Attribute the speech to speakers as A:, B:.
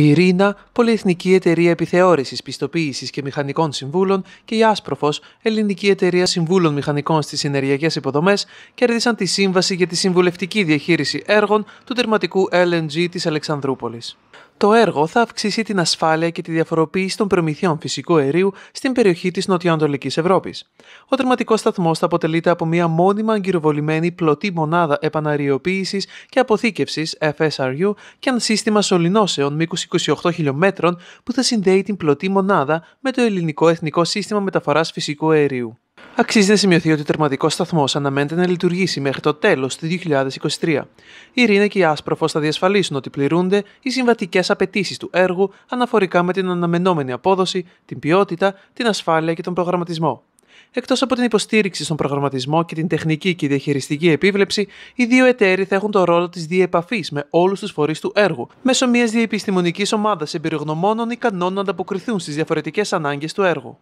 A: Η Ρίνα, πολυεθνική εταιρεία επιθεώρησης, πιστοποίησης και μηχανικών συμβούλων, και η Άσπροφος, ελληνική εταιρεία συμβούλων μηχανικών στις ενεργειακές υποδομές, κέρδισαν τη σύμβαση για τη συμβουλευτική διαχείριση έργων του τερματικού LNG της Αλεξανδρούπολης. Το έργο θα αυξήσει την ασφάλεια και τη διαφοροποίηση των προμηθειών φυσικού αερίου στην περιοχή της Νοτιοανατολική Ευρώπης. Ο τερματικός σταθμός θα αποτελείται από μια μόνιμα αγκυροβολημένη πλωτή μονάδα επαναριοποίησης και αποθήκευσης FSRU και ένα σύστημα σωληνώσεων μήκους 28 χιλιόμετρων που θα συνδέει την πλωτή μονάδα με το ελληνικό εθνικό σύστημα μεταφοράς φυσικού αερίου. Αξίζει να σημειωθεί ότι ο τερματικός σταθμός αναμένεται να λειτουργήσει μέχρι το τέλος του 2023. Η Ειρήνη και η Άσπροφο θα διασφαλίσουν ότι πληρούνται οι συμβατικές απαιτήσεις του έργου αναφορικά με την αναμενόμενη απόδοση, την ποιότητα, την ασφάλεια και τον προγραμματισμό. Εκτός από την υποστήριξη στον προγραμματισμό και την τεχνική και διαχειριστική επίβλεψη, οι δύο εταίροι θα έχουν το ρόλο της διεπαφής με όλους τους φορείς του έργου, μέσω μιας διεπιστημονικής ομάδας εμπειρογνωμόνων ικανών να ανταποκριθούν στις διαφορετικές ανάγκες του έργου.